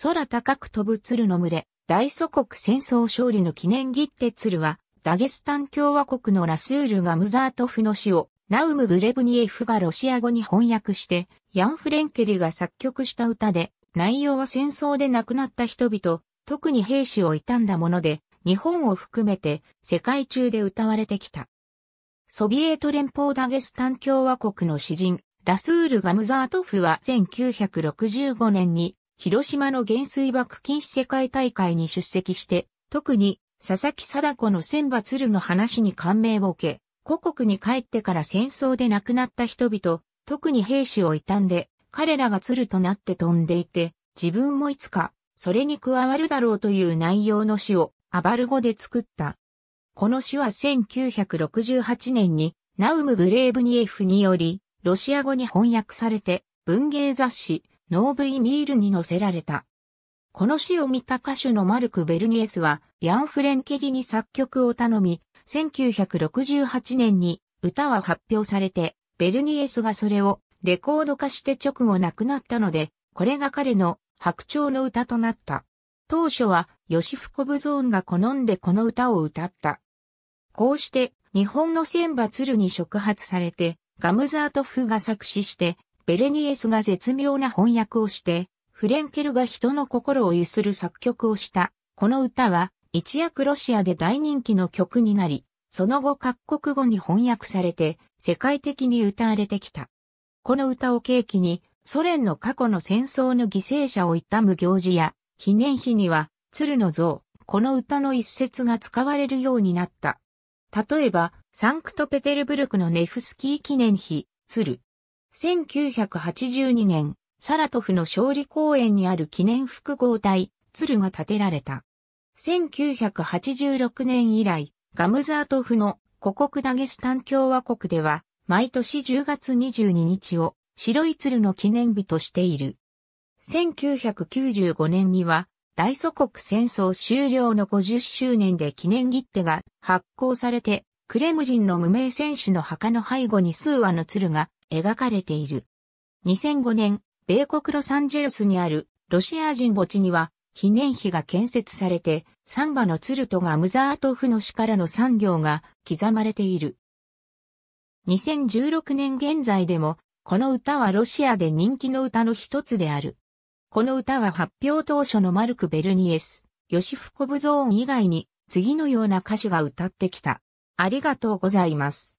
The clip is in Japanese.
空高く飛ぶ鶴の群れ、大祖国戦争勝利の記念切手鶴は、ダゲスタン共和国のラスールガムザートフの詩を、ナウム・グレブニエフがロシア語に翻訳して、ヤン・フレンケルが作曲した歌で、内容は戦争で亡くなった人々、特に兵士を悼んだもので、日本を含めて世界中で歌われてきた。ソビエト連邦ダゲスタン共和国の詩人、ラスール・ガムザートフは1965年に広島の原水爆禁止世界大会に出席して、特に佐々木貞子の千葉鶴の話に感銘を受け、故国に帰ってから戦争で亡くなった人々、特に兵士を悼んで、彼らが鶴となって飛んでいて、自分もいつか、それに加わるだろうという内容の詩を、アバル語で作った。この詩は1968年に、ナウム・グレーブニエフにより、ロシア語に翻訳されて、文芸雑誌、ノーブイミールに乗せられた。この詩を見た歌手のマルク・ベルニエスは、ヤン・フレンケリに作曲を頼み、1968年に歌は発表されて、ベルニエスがそれをレコード化して直後亡くなったので、これが彼の白鳥の歌となった。当初は、ヨシフコブゾーンが好んでこの歌を歌った。こうして、日本の千葉鶴に触発されて、ガムザートフが作詞して、ベレニエスが絶妙な翻訳をして、フレンケルが人の心を揺する作曲をした。この歌は、一躍ロシアで大人気の曲になり、その後各国語に翻訳されて、世界的に歌われてきた。この歌を契機に、ソ連の過去の戦争の犠牲者を悼む行事や、記念碑には、鶴の像、この歌の一節が使われるようになった。例えば、サンクトペテルブルクのネフスキー記念碑、鶴、1982年、サラトフの勝利公園にある記念複合体、鶴が建てられた。1986年以来、ガムザートフの古国ダゲスタン共和国では、毎年10月22日を白い鶴の記念日としている。1995年には、大祖国戦争終了の50周年で記念切手が発行されて、クレムリンの無名戦士の墓の背後に数羽の鶴が描かれている。2005年、米国ロサンゼルスにあるロシア人墓地には記念碑が建設されて、サンバのツルトがムザートフの死からの産業が刻まれている。2016年現在でも、この歌はロシアで人気の歌の一つである。この歌は発表当初のマルク・ベルニエス、ヨシフ・コブゾーン以外に次のような歌手が歌ってきた。ありがとうございます。